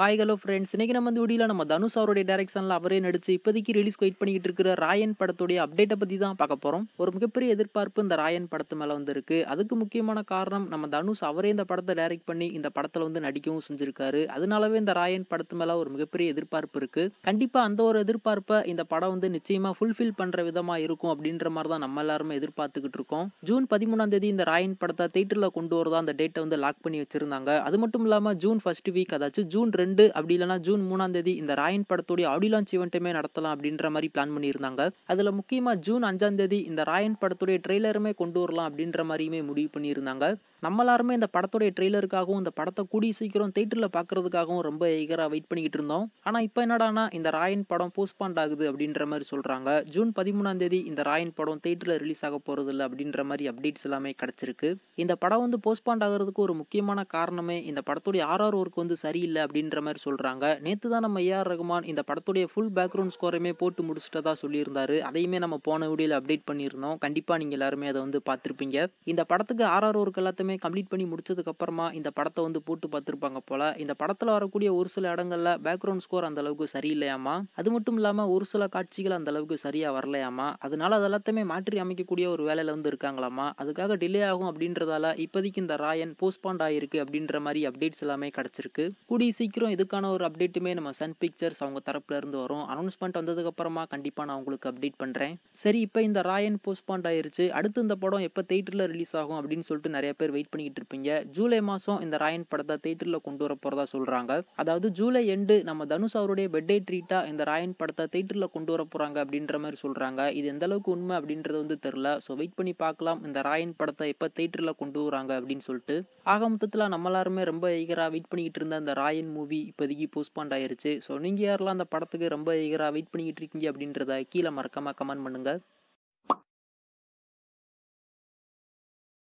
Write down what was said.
hi hello friends இன்றைக்கி நம்ம வந்து வீடியோவில் நம்ம தனுஷ் அவருடைய டேரக்ஷனில் அவரே நடித்து இப்போதைக்கு ரிலீஸ் வெயிட் பண்ணிக்கிட்டு இருக்கிற ராயன் படத்துடைய அப்டேட்டை பற்றி தான் பார்க்க போகிறோம் ஒரு மிகப்பெரிய எதிர்பார்ப்பு இந்த ராயன் படத்து மேலே வந்திருக்கு அதுக்கு முக்கியமான காரணம் நம்ம தனுஷ் அவரே இந்த படத்தை டைரக்ட் பண்ணி இந்த படத்தில் வந்து நடிக்கவும் செஞ்சுருக்காரு அதனாலவே இந்த ராயன் படத்து மேலே ஒரு மிகப்பெரிய எதிர்பார்ப்பு இருக்குது கண்டிப்பாக அந்த ஒரு எதிர்பார்ப்பை இந்த படம் வந்து நிச்சயமாக ஃபுல்ஃபில் பண்ணுற விதமாக இருக்கும் அப்படின்ற மாதிரி தான் நம்ம எல்லாருமே எதிர்பார்த்துக்கிட்டு இருக்கோம் ஜூன் பதிமூணாம் தேதி இந்த ராயன் படத்தை தேட்டரில் கொண்டு வரதான் அந்த டேட்டை வந்து லாக் பண்ணி வச்சுருந்தாங்க அது மட்டும் இல்லாமல் ஜூன் ஃபர்ஸ்ட் வீக் அதாச்சும் ஜூன் ரெண்டு ரெண்டு அப்படி இல்லைனா ஜூன் மூணாம் தேதி இந்த ராயன் படத்துடைய ஆடியோ லான்ச் ஈவெண்ட்டுமே நடத்தலாம் அப்படின்ற மாதிரி பிளான் பண்ணியிருந்தாங்க அதில் முக்கியமாக ஜூன் அஞ்சாம் தேதி இந்த ராயன் படத்துடைய ட்ரெய்லருமே கொண்டு வரலாம் அப்படின்ற மாதிரியுமே முடிவு பண்ணியிருந்தாங்க நம்ம எல்லாருமே இந்த படத்துடைய ட்ரெய்லருக்காகவும் இந்த படத்தை கூடி சீக்கிரம் தேட்டரில் பார்க்குறதுக்காகவும் ரொம்ப ஈகராக வெயிட் பண்ணிக்கிட்டு இருந்தோம் ஆனால் இப்போ என்னடானா இந்த ராயன் படம் போஸ்ட்பாண்ட் ஆகுது அப்படின்ற மாதிரி சொல்கிறாங்க ஜூன் பதிமூணாம் தேதி இந்த ராயன் படம் தேட்டரில் ரிலீஸ் ஆக போகிறது இல்லை அப்படின்ற மாதிரி அப்டேட்ஸ் எல்லாமே கிடச்சிருக்கு இந்த படம் வந்து போஸ்ட்பாண்ட் ஆகிறதுக்கு ஒரு முக்கியமான காரணமே இந்த படத்துடைய ஆர்ஆர் ஒர்க் வந்து சரியில்லை அப்படின்ற அப்படிங்கிற மாதிரி சொல்கிறாங்க நேற்று தான் நம்ம ஏஆர் ரகுமான் இந்த படத்துடைய ஃபுல் பேக்ரவுண்ட் ஸ்கோரையுமே போட்டு முடிச்சுட்டதா சொல்லியிருந்தாரு அதையுமே நம்ம போன வீடியோவில் அப்டேட் பண்ணியிருந்தோம் கண்டிப்பாக நீங்கள் எல்லாருமே அதை வந்து பார்த்துருப்பீங்க இந்த படத்துக்கு ஒரு எல்லாத்தையுமே கம்ப்ளீட் பண்ணி முடிச்சதுக்கப்புறமா இந்த படத்தை வந்து போட்டு பார்த்துருப்பாங்க போல் இந்த படத்தில் வரக்கூடிய ஒரு சில இடங்களில் பேக்ரவுண்ட் ஸ்கோர் அந்த அளவுக்கு சரியில்லையாமா அது மட்டும் இல்லாமல் ஒரு சில காட்சிகள் அந்தளவுக்கு சரியாக வரலையாமா அதனால அது எல்லாத்தையுமே மாற்றி அமைக்கக்கூடிய ஒரு வேலையில் வந்து இருக்காங்களாமா அதுக்காக டிலே ஆகும் அப்படின்றதால இப்போதைக்கு இந்த ராயன் போஸ்ட்பாண்ட் ஆகிருக்கு அப்படின்ற மாதிரி அப்டேட்ஸ் எல்லாமே கிடச்சிருக்கு கூடிய சீக்கிரம் வரைக்கும் இதுக்கான ஒரு அப்டேட்டுமே நம்ம சன் பிக்சர்ஸ் அவங்க தரப்புலேருந்து வரும் அனௌன்ஸ்மெண்ட் வந்ததுக்கப்புறமா கண்டிப்பாக நான் உங்களுக்கு அப்டேட் பண்ணுறேன் சரி இப்போ இந்த ராயன் போஸ்ட்பாண்ட் ஆயிருச்சு அடுத்து இந்த படம் எப்போ தேட்டரில் ரிலீஸ் ஆகும் அப்படின்னு சொல்லிட்டு நிறைய பேர் வெயிட் பண்ணிட்டு இருப்பீங்க ஜூலை மாதம் இந்த ராயன் படத்தை தேட்டரில் கொண்டு வர போகிறதா சொல்கிறாங்க அதாவது ஜூலை எண்டு நம்ம தனுஷ் அவருடைய பெட்டே ட்ரீட்டாக இந்த ராயன் படத்தை தேட்டரில் கொண்டு வர போகிறாங்க அப்படின்ற மாதிரி சொல்கிறாங்க இது எந்த அளவுக்கு உண்மை அப்படின்றது வந்து தெரில ஸோ வெயிட் பண்ணி பார்க்கலாம் இந்த ராயன் படத்தை எப்போ தேட்டரில் கொண்டு வராங்க அப்படின்னு சொல்லிட்டு ஆக மொத்தத்தில் நம்ம எல்லாருமே ரொம்ப ஈகராக வெயிட் பண்ணிக்கிட்டு இருந்த அந்த ராயன் மூவி இப்போதைக்கு போஸ்ட்பாண்ட் ஆயிருச்சு ஸோ நீங்கள் யாரெல்லாம் அந்த படத்துக்கு ரொம்ப ஈகராக வெயிட் பண்ணிக்கிட்டு இருக்கீங்க அப்படின்றத கீழே மறக்காமல் கமெண்ட் பண்ணுங்கள்